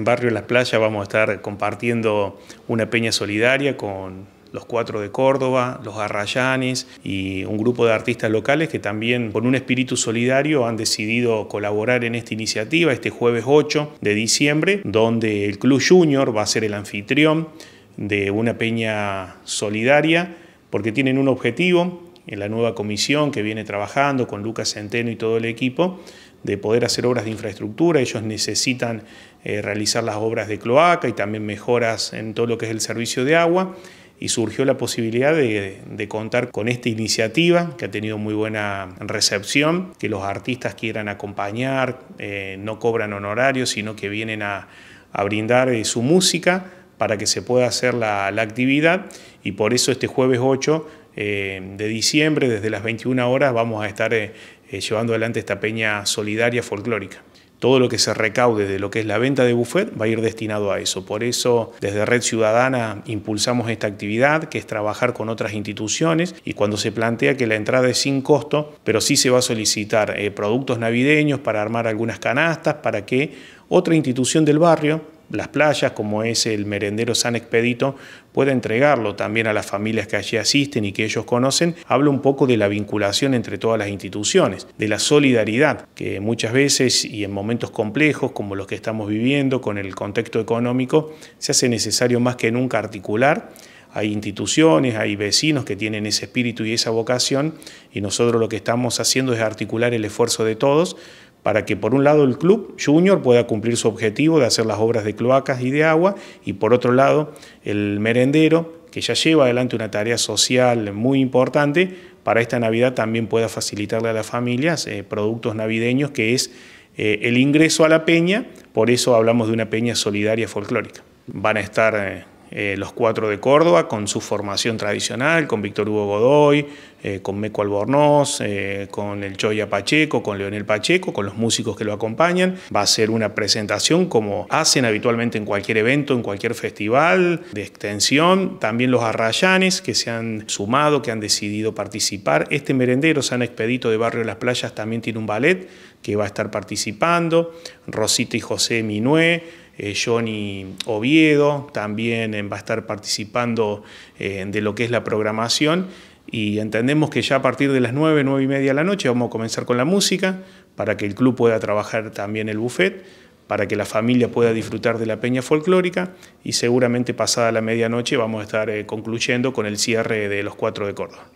En Barrio Las Playas vamos a estar compartiendo una peña solidaria con los cuatro de Córdoba, los Arrayanes y un grupo de artistas locales que también con un espíritu solidario han decidido colaborar en esta iniciativa este jueves 8 de diciembre, donde el Club Junior va a ser el anfitrión de una peña solidaria porque tienen un objetivo en la nueva comisión que viene trabajando con Lucas Centeno y todo el equipo de poder hacer obras de infraestructura, ellos necesitan eh, realizar las obras de cloaca y también mejoras en todo lo que es el servicio de agua y surgió la posibilidad de, contar con esta iniciativa que ha tenido muy buena recepción, que los artistas quieran acompañar, eh, no cobran honorarios, sino que vienen a, a brindar eh, su música para que se pueda hacer la, la actividad y por eso este jueves 8 eh, de diciembre, desde las 21 horas, vamos a estar eh, eh, llevando adelante esta peña solidaria folclórica. Todo lo que se recaude de lo que es la venta de buffet va a ir destinado a eso. Por eso, desde Red Ciudadana impulsamos esta actividad, que es trabajar con otras instituciones, y cuando se plantea que la entrada es sin costo, pero sí se va a solicitar productos navideños para armar algunas canastas, para que otra institución del barrio las playas, como es el merendero San Expedito, pueda entregarlo también a las familias que allí asisten y que ellos conocen, habla un poco de la vinculación entre todas las instituciones, de la solidaridad, que muchas veces y en momentos complejos como los que estamos viviendo con el contexto económico, se hace necesario más que nunca articular hay instituciones, hay vecinos que tienen ese espíritu y esa vocación y nosotros lo que estamos haciendo es articular el esfuerzo de todos para que por un lado el club junior pueda cumplir su objetivo de hacer las obras de cloacas y de agua y por otro lado el merendero que ya lleva adelante una tarea social muy importante, para esta Navidad también pueda facilitarle a las familias eh, productos navideños que es eh, el ingreso a la peña, por eso hablamos de una peña solidaria folclórica. Van a estar eh, eh, los cuatro de Córdoba, con su formación tradicional, con Víctor Hugo Godoy, eh, con Meco Albornoz, eh, con el Choya Pacheco, con Leonel Pacheco, con los músicos que lo acompañan. Va a ser una presentación como hacen habitualmente en cualquier evento, en cualquier festival de extensión. También los arrayanes que se han sumado, que han decidido participar. Este merendero San Expedito de Barrio Las Playas también tiene un ballet que va a estar participando. Rosita y José Minué, eh, Johnny Oviedo, también eh, va a estar participando eh, de lo que es la programación y entendemos que ya a partir de las 9, 9 y media de la noche vamos a comenzar con la música para que el club pueda trabajar también el buffet, para que la familia pueda disfrutar de la peña folclórica y seguramente pasada la medianoche vamos a estar concluyendo con el cierre de los cuatro de Córdoba.